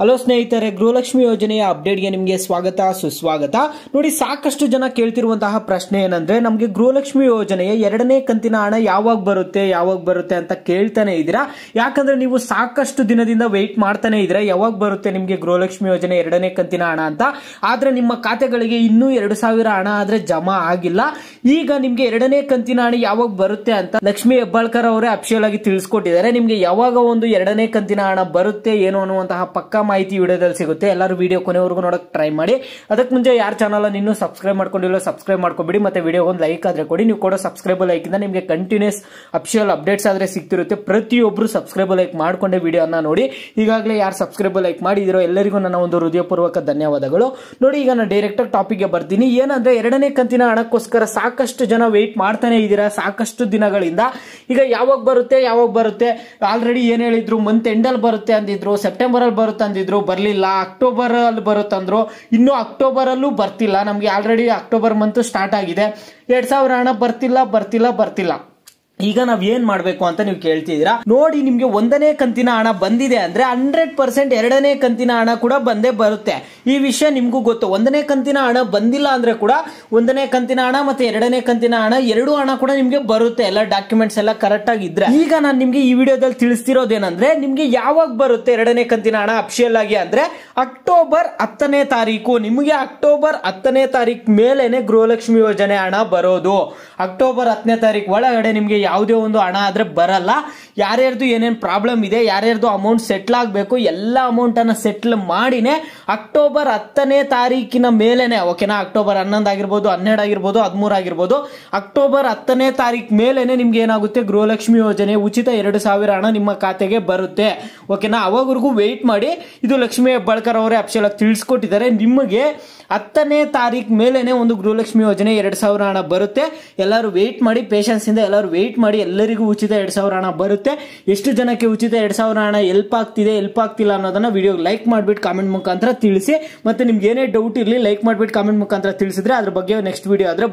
hello ಸ್ನೇಹಿತರೆ ಗೃಹಲಕ್ಷ್ಮಿ ಯೋಜನೆಯ ಅಪ್ಡೇಟ್ಗೆ ನಿಮಗೆ ಸ್ವಾಗತ ಸುಸ್ವಾಗತ ನೋಡಿ ಸಾಕಷ್ಟು ಜನ ಕೇಳ್ತಿರುವಂತಹ ಪ್ರಶ್ನೆ ಏನಂದ್ರೆ ನಮಗೆ ಗೃಹಲಕ್ಷ್ಮಿ ಯೋಜನೆಯ ಎರಡನೇ ಕಂತಿನ ಹಣ ಯಾವಾಗ ಬರುತ್ತೆ ಯಾವಾಗ ಬರುತ್ತೆ ಅಂತ ಕೇಳ್ತಾನೆ ಇದ್ದೀರಾ ಯಾಕಂದ್ರೆ ನೀವು ಸಾಕಷ್ಟು ದಿನದಿಂದ ವೆಯ್ಟ್ ಮಾಡ್ತಾನೆ ಇದ್ರೆ ಯಾವಾಗ ಬರುತ್ತೆ ನಿಮಗೆ ಗೃಹಲಕ್ಷ್ಮಿ ಯೋಜನೆ ಎರಡನೇ ಕಂತಿನ ಹಣ ಅಂತ ಆದ್ರೆ ನಿಮ್ಮ ಖಾತೆಗಳಿಗೆ ಇನ್ನೂ ಎರಡು ಸಾವಿರ ಹಣ ಆದ್ರೆ ಜಮಾ ಆಗಿಲ್ಲ ಈಗ ನಿಮಗೆ ಎರಡನೇ ಕಂತಿನ ಹಣ ಯಾವಾಗ ಬರುತ್ತೆ ಅಂತ ಲಕ್ಷ್ಮಿ ಹೆಬ್ಬಾಳ್ಕರ್ ಅವರೇ ಅಫಿಷಿಯಲ್ ಆಗಿ ತಿಳಿಸ್ಕೊಟ್ಟಿದ್ದಾರೆ ನಿಮಗೆ ಯಾವಾಗ ಒಂದು ಎರಡನೇ ಕಂತಿನ ಹಣ ಬರುತ್ತೆ ಏನು ಅನ್ನುವಂತಹ ಪಕ್ಕ ಮಾಹಿತಿ ವಿಡಿಯೋದಲ್ಲಿ ಸಿಗುತ್ತೆ ಎಲ್ಲರೂ ವಿಡಿಯೋ ಕೊನೆವರೆಗೂ ನೋಡೋಕೆ ಟ್ರೈ ಮಾಡಿ ಅದಕ್ಕೆ ಮುಂಚೆ ಯಾರ ಚಾನಲ್ ಇನ್ನೂ ಸಬ್ಸ್ಕ್ರೈಬ್ ಮಾಡ್ಕೊಂಡಿಲ್ಲ ಸಬ್ಸ್ಕ್ರೈಬ್ ಮಾಡ್ಕೊಬಿಡಿ ಮತ್ತೆ ಒಂದು ಲೈಕ್ ಆದರೆ ಕೊಡಿ ನೀವು ಕೊಡೋ ಸಬ್ಸ್ಕ್ರೈಬ್ ಲೈಕ್ ಇಂದ ನಿಮಗೆ ಕಂಟಿನ್ಯೂಸ್ ಅಫಿಷಿಯಲ್ ಅಪ್ಡೇಟ್ಸ್ ಆದರೆ ಸಿಗ್ತಿರುತ್ತೆ ಪ್ರತಿಯೊಬ್ಬರು ಸಬ್ಸ್ಕ್ರೈಬ್ ಲೈಕ್ ವಿಡಿಯೋ ವಿಡಿಯೋನ ನೋಡಿ ಈಗಾಗಲೇ ಯಾರು ಸಬ್ಸ್ಕ್ರೈಬ್ ಲೈಕ್ ಮಾಡಿದಿರೋ ಎಲ್ಲರಿಗೂ ನನ್ನ ಒಂದು ಹೃದಯಪೂರ್ವಕ ಧನ್ಯವಾದಗಳು ನೋಡಿ ಈಗ ನಾನು ಡೈರೆಕ್ಟಾಗಿ ಟಾಪಿಕ್ಗೆ ಬರ್ತೀನಿ ಏನಂದ್ರೆ ಎರಡನೇ ಕಂತಿನ ಹಣಕ್ಕೋಸ್ಕರ ಸಾಕಷ್ಟು ಜನ ವೆಯ್ಟ್ ಮಾಡ್ತಾನೆ ಇದ್ದೀರಾ ಸಾಕಷ್ಟು ದಿನಗಳಿಂದ ಈಗ ಯಾವಾಗ ಬರುತ್ತೆ ಯಾವಾಗ ಬರುತ್ತೆ ಆಲ್ರೆಡಿ ಏನು ಹೇಳಿದ್ರು ಮಂತ್ ಎಂಡಲ್ಲಿ ಬರುತ್ತೆ ಅಂದಿದ್ರು ಸೆಪ್ಟೆಂಬರ್ ಅಲ್ಲಿ ಬರುತ್ತೆ ಅಂದಿದ್ರು ಬರ್ಲಿಲ್ಲ ಬರಲಿಲ್ಲ ಅಲ್ಲಿ ಬರುತ್ತಂದ್ರು ಇನ್ನೂ ಅಕ್ಟೋಬರಲ್ಲೂ ಬರ್ತಿಲ್ಲ ನಮಗೆ ಆಲ್ರೆಡಿ ಅಕ್ಟೋಬರ್ ಮಂತ್ ಸ್ಟಾರ್ಟ್ ಆಗಿದೆ ಎರಡ್ ಸಾವಿರ ಹಣ ಬರ್ತಿಲ್ಲ ಬರ್ತಿಲ್ಲ ಬರ್ತಿಲ್ಲ ಈಗ ನಾವ್ ಏನ್ ಮಾಡ್ಬೇಕು ಅಂತ ನೀವು ಕೇಳ್ತಿದೀರಾ ನೋಡಿ ನಿಮ್ಗೆ ಒಂದನೇ ಕಂತಿನ ಹಣ ಬಂದಿದೆ ಅಂದ್ರೆ ಹಂಡ್ರೆಡ್ ಪರ್ಸೆಂಟ್ ಎರಡನೇ ಕಂತಿನ ಹಣ ಕೂಡ ಬಂದೇ ಬರುತ್ತೆ ಈ ವಿಷಯ ನಿಮ್ಗೂ ಗೊತ್ತು ಒಂದನೇ ಕಂತಿನ ಹಣ ಬಂದಿಲ್ಲ ಅಂದ್ರೆ ಕೂಡ ಒಂದನೇ ಕಂತಿನ ಹಣ ಮತ್ತೆ ಎರಡನೇ ಕಂತಿನ ಹಣ ಎರಡು ಹಣ ಕೂಡ ನಿಮ್ಗೆ ಬರುತ್ತೆ ಎಲ್ಲ ಡಾಕ್ಯುಮೆಂಟ್ಸ್ ಎಲ್ಲ ಕರೆಕ್ಟ್ ಆಗಿದ್ರೆ ಈಗ ನಾನು ನಿಮ್ಗೆ ಈ ವಿಡಿಯೋದಲ್ಲಿ ತಿಳಿಸ್ತಿರೋದೇನಂದ್ರೆ ನಿಮ್ಗೆ ಯಾವಾಗ ಬರುತ್ತೆ ಎರಡನೇ ಕಂತಿನ ಹಣ ಅಫಿಷಿಯಲ್ ಆಗಿ ಅಂದ್ರೆ ಅಕ್ಟೋಬರ್ ಹತ್ತನೇ ತಾರೀಕು ನಿಮಗೆ ಅಕ್ಟೋಬರ್ ಹತ್ತನೇ ತಾರೀಕು ಮೇಲೇನೆ ಗೃಹಲಕ್ಷ್ಮಿ ಯೋಜನೆ ಹಣ ಬರೋದು ಅಕ್ಟೋಬರ್ ಹತ್ತನೇ ತಾರೀಕು ಒಳಗಡೆ ನಿಮ್ಗೆ ಯಾವುದೇ ಒಂದು ಹಣ ಆದರೆ ಬರಲ್ಲ ಯಾರ್ಯಾರ್ದು ಏನೇನು ಪ್ರಾಬ್ಲಮ್ ಇದೆ ಯಾರ್ಯಾರ್ದು ಅಮೌಂಟ್ ಸೆಟ್ಲ್ ಆಗಬೇಕು ಎಲ್ಲ ಅಮೌಂಟನ್ನು ಸೆಟ್ಲ್ ಮಾಡಿನೇ ಅಕ್ಟೋಬರ್ ಹತ್ತನೇ ತಾರೀಕಿನ ಮೇಲೇ ಓಕೆನಾ ಅಕ್ಟೋಬರ್ ಹನ್ನೊಂದು ಆಗಿರ್ಬೋದು ಹನ್ನೆರಡು ಆಗಿರ್ಬೋದು ಹದಿಮೂರು ಆಗಿರ್ಬೋದು ಅಕ್ಟೋಬರ್ ಹತ್ತನೇ ತಾರೀಕು ಮೇಲೇ ನಿಮ್ಗೆ ಏನಾಗುತ್ತೆ ಗೃಹಲಕ್ಷ್ಮಿ ಯೋಜನೆ ಉಚಿತ ಎರಡು ಸಾವಿರ ಹಣ ನಿಮ್ಮ ಖಾತೆಗೆ ಬರುತ್ತೆ ಓಕೆನಾ ಅವಾಗವರೆಗೂ ವೆಯ್ಟ್ ಮಾಡಿ ಇದು ಲಕ್ಷ್ಮೀ ಹೆಬ್ಬಾಳ್ಕರ್ ಅವರೇ ಅಪ್ಷಲಾಗಿ ತಿಳಿಸ್ಕೊಟ್ಟಿದ್ದಾರೆ ನಿಮಗೆ ಹತ್ತನೇ ತಾರೀಕು ಮೇಲೇನೆ ಒಂದು ಗೃಹಲಕ್ಷ್ಮಿ ಯೋಜನೆ ಎರಡು ಸಾವಿರ ಹಣ ಬರುತ್ತೆ ಎಲ್ಲರೂ ವೆಯ್ಟ್ ಮಾಡಿ ಇಂದ ಎಲ್ಲರೂ ವೆಯ್ಟ್ ಮಾಡಿ ಎಲ್ಲರಿಗೂ ಉಚಿತ ಎರಡು ಸಾವಿರ ಹಣ ಬರುತ್ತೆ ಎಷ್ಟು ಜನಕ್ಕೆ ಉಚಿತ ಎರಡು ಸಾವಿರ ಹಣ ಎಲ್ಪ್ ಆಗ್ತಿದೆ ಎಲ್ಪ್ ಆಗ್ತಿಲ್ಲ ಅನ್ನೋದನ್ನ ವಿಡಿಯೋ ಲೈಕ್ ಮಾಡ್ಬಿಟ್ಟು ಕಾಮೆಂಟ್ ಮುಖಾಂತರ ತಿಳಿಸಿ ಮತ್ತೆ ನಿಮ್ಗೆ ಏನೇ ಡೌಟ್ ಇರಲಿ ಲೈಕ್ ಮಾಡ್ಬಿಟ್ಟು ಕಾಮೆಂಟ್ ಮುಖಾಂತರ ತಿಳಿಸಿದ್ರೆ ಅದ್ರ ಬಗ್ಗೆ ನೆಕ್ಸ್ಟ್ ವಿಡಿಯೋ ಆದ್ರೆ